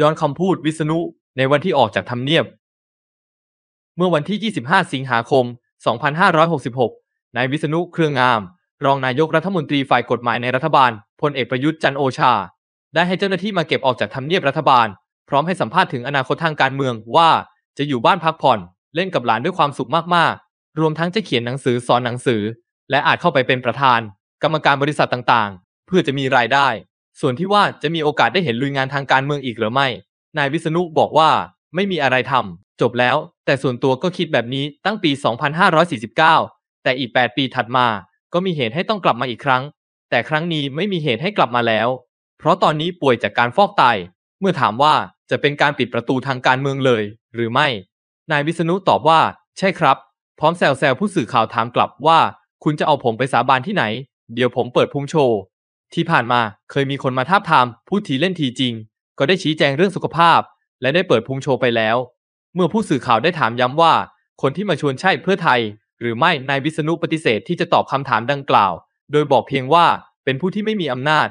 ย้อนคำพูดวิษณุในวันที่ออกจากทำเนียบ เมื่อวันที่ 25 สิงหาคม 2566 นายวิษณุเครืองาม รองนายกรัฐมนตรีฝ่ายกฎหมายในรัฐบาลพลเอกประยุทธ์ จันโอชา ได้ให้เจ้าหน้าที่มาเก็บออกจากทำเนียบรัฐบาล พร้อมให้สัมภาษณ์ถึงอนาคตทางการเมืองว่า จะอยู่บ้านพักผ่อน เล่นกับหลานด้วยความสุขมาก ๆ รวมทั้งจะเขียนหนังสือสอนหนังสือ และอาจเข้าไปเป็นประธาน กรรมการบริษัทต่าง ๆ เพื่อจะมีรายได้ส่วนที่ว่าจะมีโอกาสได้เห็นลุยงานทางการเมืองอีกหรือไม่ นายวิษณุบอกว่าไม่มีอะไรทำ จบแล้ว แต่ส่วนตัวก็คิดแบบนี้ตั้งปี 2549 แต่อีก 8 ปีถัดมาก็มีเหตุให้ต้องกลับมาอีกครั้ง แต่ครั้งนี้ไม่มีเหตุให้กลับมาแล้วเพราะตอนนี้ป่วยจากการฟอกไตเมื่อถามว่าจะเป็นการปิดประตูทางการเมืองเลย หรือไม่ นายวิษณุตอบว่า ใช่ครับ พร้อมแซวแซวผู้สื่อข่าวถามกลับว่า คุณจะเอาผมไปสาบานที่ไหน เดี๋ยวผมเปิดพุงโชว์ที่ผ่านมาเคยมีคนมาทาบทามพูดทีเล่นทีจริง ก็ได้ชี้แจงเรื่องสุขภาพ และได้เปิดพุงโชว์ไปแล้ว เมื่อผู้สื่อข่าวได้ถามย้ำว่า คนที่มาชวนใช่เพื่อไทย หรือไม่นายวิษณุปฏิเสธที่จะตอบคำถามดังกล่าว โดยบอกเพียงว่าเป็นผู้ที่ไม่มีอำนาจ